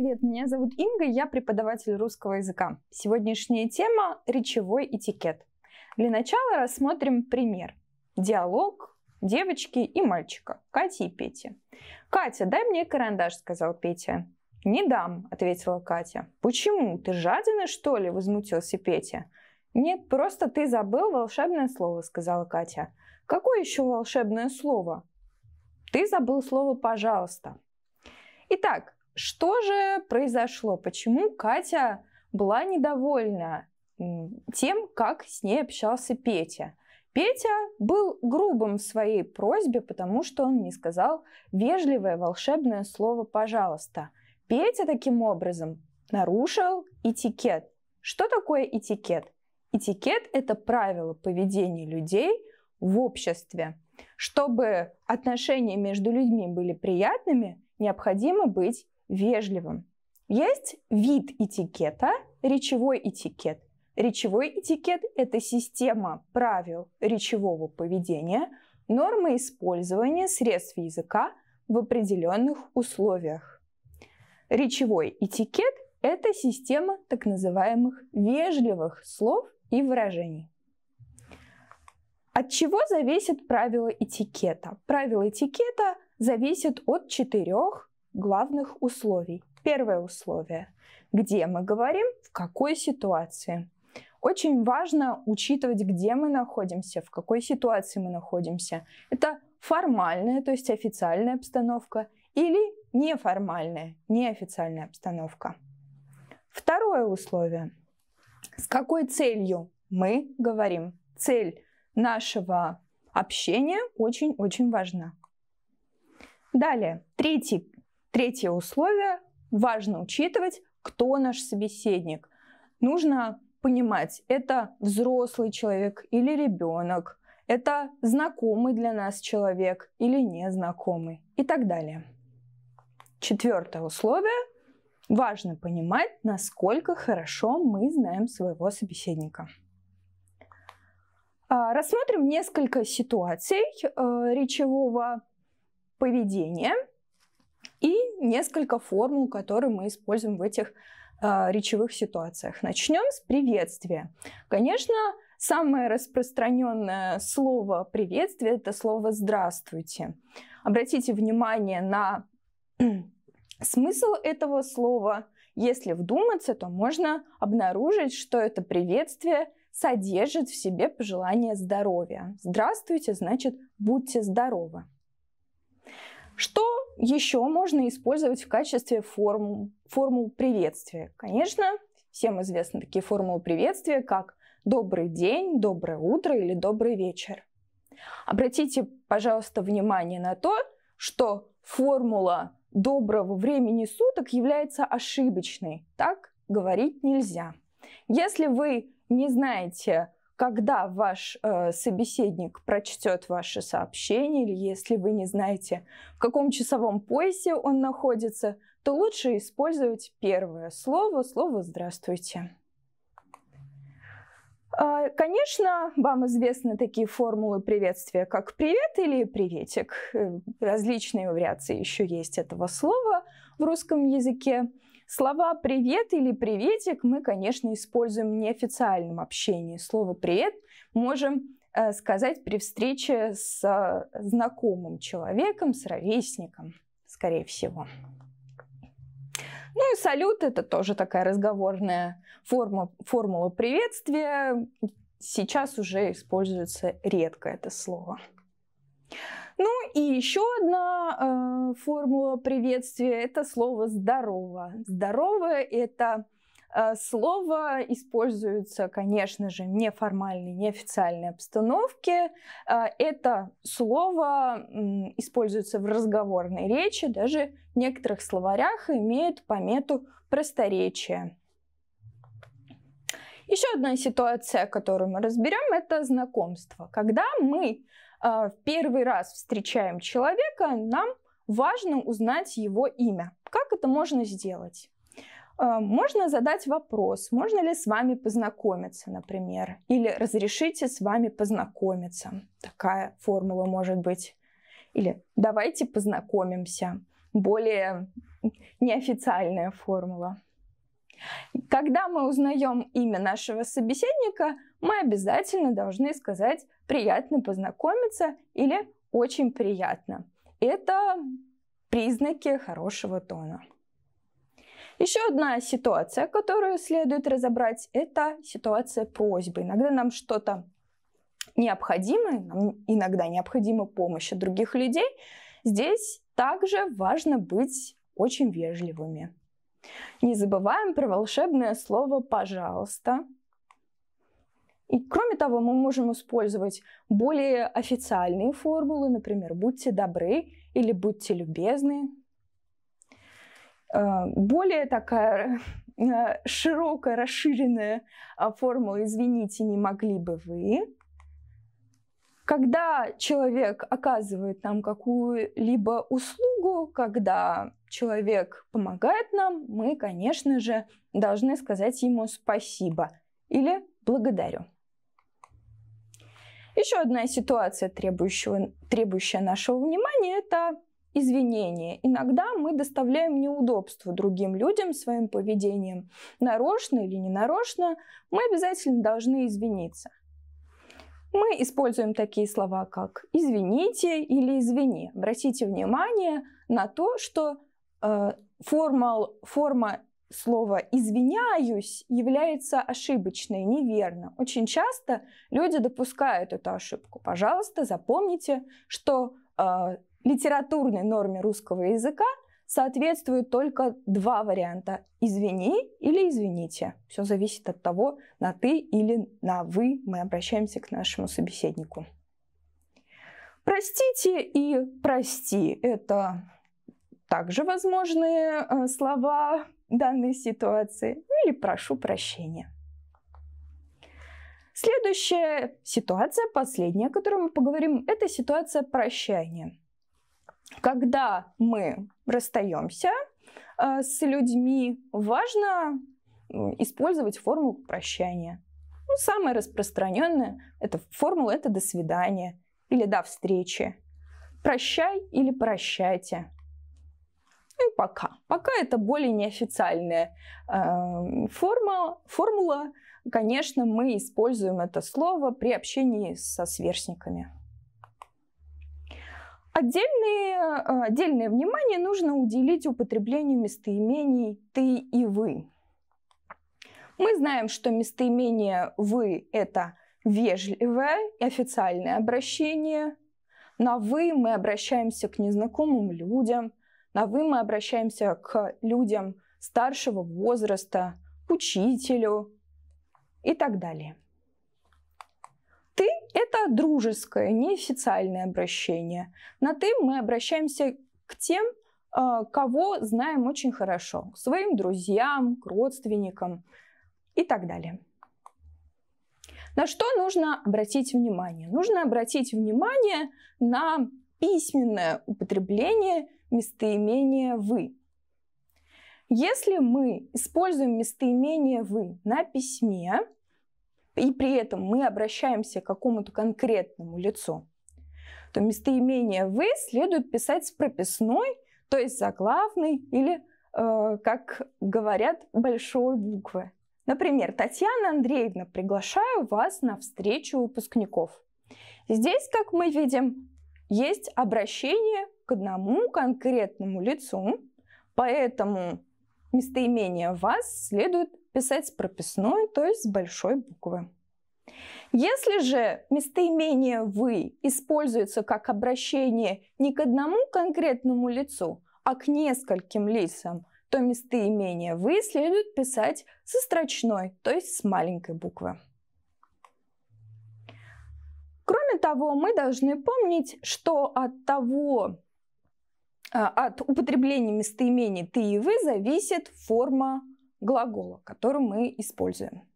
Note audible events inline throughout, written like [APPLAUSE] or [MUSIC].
привет! Меня зовут Инга, я преподаватель русского языка. Сегодняшняя тема – речевой этикет. Для начала рассмотрим пример. Диалог девочки и мальчика, Кати и Пети. «Катя, дай мне карандаш», – сказал Петя. «Не дам», – ответила Катя. «Почему? Ты жадина, что ли?» – возмутился Петя. «Нет, просто ты забыл волшебное слово», – сказала Катя. «Какое еще волшебное слово?» «Ты забыл слово «пожалуйста». Итак, что же произошло? Почему Катя была недовольна тем, как с ней общался Петя? Петя был грубым в своей просьбе, потому что он не сказал вежливое волшебное слово «пожалуйста». Петя таким образом нарушил этикет. Что такое этикет? Этикет – это правило поведения людей в обществе. Чтобы отношения между людьми были приятными, необходимо быть вежливым. Есть вид этикета, речевой этикет. Речевой этикет – это система правил речевого поведения, нормы использования средств языка в определенных условиях. Речевой этикет – это система так называемых вежливых слов и выражений. От чего зависят правила этикета? Правила этикета зависят от четырех главных условий. Первое условие. Где мы говорим, в какой ситуации. Очень важно учитывать, где мы находимся, в какой ситуации мы находимся. Это формальная, то есть официальная обстановка, или неформальная, неофициальная обстановка. Второе условие. С какой целью мы говорим? Цель нашего общения очень-очень важна. Далее, третий Третье условие. Важно учитывать, кто наш собеседник. Нужно понимать, это взрослый человек или ребенок, это знакомый для нас человек или незнакомый и так далее. Четвертое условие. Важно понимать, насколько хорошо мы знаем своего собеседника. А, рассмотрим несколько ситуаций э, речевого поведения – и несколько формул, которые мы используем в этих э, речевых ситуациях. Начнем с приветствия. Конечно, самое распространенное слово приветствия это слово «здравствуйте». Обратите внимание на [CLEARS THROAT] смысл этого слова. Если вдуматься, то можно обнаружить, что это приветствие содержит в себе пожелание здоровья. Здравствуйте, значит, будьте здоровы. Что еще можно использовать в качестве форм, формул приветствия. Конечно, всем известны такие формулы приветствия, как «добрый день», «доброе утро» или «добрый вечер». Обратите, пожалуйста, внимание на то, что формула доброго времени суток является ошибочной. Так говорить нельзя. Если вы не знаете когда ваш э, собеседник прочтет ваше сообщение, или если вы не знаете, в каком часовом поясе он находится, то лучше использовать первое слово, слово «здравствуйте». Э, конечно, вам известны такие формулы приветствия, как «привет» или «приветик». Э, различные вариации еще есть этого слова в русском языке. Слова «привет» или «приветик» мы, конечно, используем в неофициальном общении. Слово «привет» можем э, сказать при встрече с э, знакомым человеком, с ровесником, скорее всего. Ну и салют – это тоже такая разговорная форма, формула приветствия. Сейчас уже используется редко это слово. Ну и еще одна э, формула приветствия – это слово «здорово». «Здоровое» – это э, слово используется, конечно же, в неформальной, неофициальной обстановке. Э, это слово э, используется в разговорной речи, даже в некоторых словарях имеет помету «просторечие». Еще одна ситуация, которую мы разберем, это знакомство. Когда мы а, в первый раз встречаем человека, нам важно узнать его имя. Как это можно сделать? А, можно задать вопрос, можно ли с вами познакомиться, например, или разрешите с вами познакомиться. Такая формула может быть. Или давайте познакомимся. Более неофициальная формула. Когда мы узнаем имя нашего собеседника, мы обязательно должны сказать «приятно познакомиться» или «очень приятно». Это признаки хорошего тона. Еще одна ситуация, которую следует разобрать, это ситуация просьбы. Иногда нам что-то необходимо, нам иногда необходима помощь от других людей. Здесь также важно быть очень вежливыми. Не забываем про волшебное слово «пожалуйста». И кроме того, мы можем использовать более официальные формулы, например, «будьте добры» или «будьте любезны». Э, более такая э, широкая, расширенная а, формула «извините, не могли бы вы». Когда человек оказывает нам какую-либо услугу, когда человек помогает нам, мы, конечно же, должны сказать ему спасибо или благодарю. Еще одна ситуация, требующая, нашего внимания, это извинения. Иногда мы доставляем неудобства другим людям своим поведением. Нарочно или ненарочно мы обязательно должны извиниться. Мы используем такие слова, как «извините» или «извини». Обратите внимание на то, что Э, формал, форма слова «извиняюсь» является ошибочной, неверно. Очень часто люди допускают эту ошибку. Пожалуйста, запомните, что э, литературной норме русского языка соответствуют только два варианта – «извини» или «извините». Все зависит от того, на «ты» или на «вы» мы обращаемся к нашему собеседнику. «Простите» и «прости» – это также возможные э, слова данной ситуации или прошу прощения. Следующая ситуация, последняя, о которой мы поговорим, это ситуация прощания. Когда мы расстаемся э, с людьми, важно использовать формулу прощания. Ну, самая распространенная эта формула это до свидания или до встречи. Прощай или прощайте. Ну и пока. Пока это более неофициальная э, форма, формула. Конечно, мы используем это слово при общении со сверстниками. Отдельные, э, отдельное внимание нужно уделить употреблению местоимений «ты» и «вы». Мы знаем, что местоимение «вы» — это вежливое и официальное обращение. На «вы» мы обращаемся к незнакомым людям, на «вы» мы обращаемся к людям старшего возраста, к учителю и так далее. «Ты» — это дружеское, неофициальное обращение. На «ты» мы обращаемся к тем, э, кого знаем очень хорошо, к своим друзьям, к родственникам и так далее. На что нужно обратить внимание? Нужно обратить внимание на письменное употребление местоимение «вы». Если мы используем местоимение «вы» на письме, и при этом мы обращаемся к какому-то конкретному лицу, то местоимение «вы» следует писать с прописной, то есть заглавной или, э, как говорят, большой буквы. Например, Татьяна Андреевна, приглашаю вас на встречу выпускников. Здесь, как мы видим, есть обращение к одному конкретному лицу, поэтому местоимение «вас» следует писать с прописной, то есть с большой буквы. Если же местоимение «вы» используется как обращение не к одному конкретному лицу, а к нескольким лицам, то местоимение «вы» следует писать со строчной, то есть с маленькой буквы. Кроме того, мы должны помнить, что от того, а, от употребления местоимений «ты» и «вы» зависит форма глагола, который мы используем.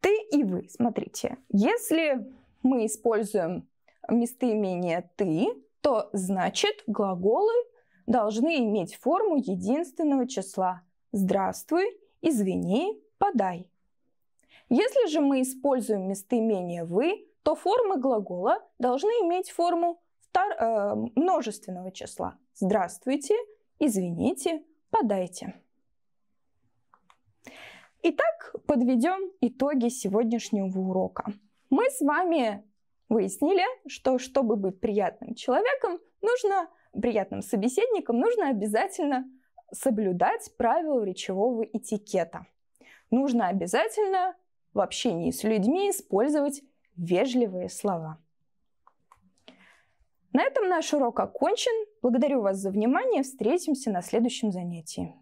«Ты» и «вы». Смотрите, если мы используем местоимение «ты», то значит глаголы должны иметь форму единственного числа «здравствуй», «извини», «подай». Если же мы используем местоимение «вы», то формы глагола должны иметь форму стар, э, множественного числа. Здравствуйте, извините, подайте. Итак, подведем итоги сегодняшнего урока. Мы с вами выяснили, что чтобы быть приятным человеком, нужно приятным собеседником, нужно обязательно соблюдать правила речевого этикета. Нужно обязательно в общении с людьми использовать вежливые слова. На этом наш урок окончен. Благодарю вас за внимание. Встретимся на следующем занятии.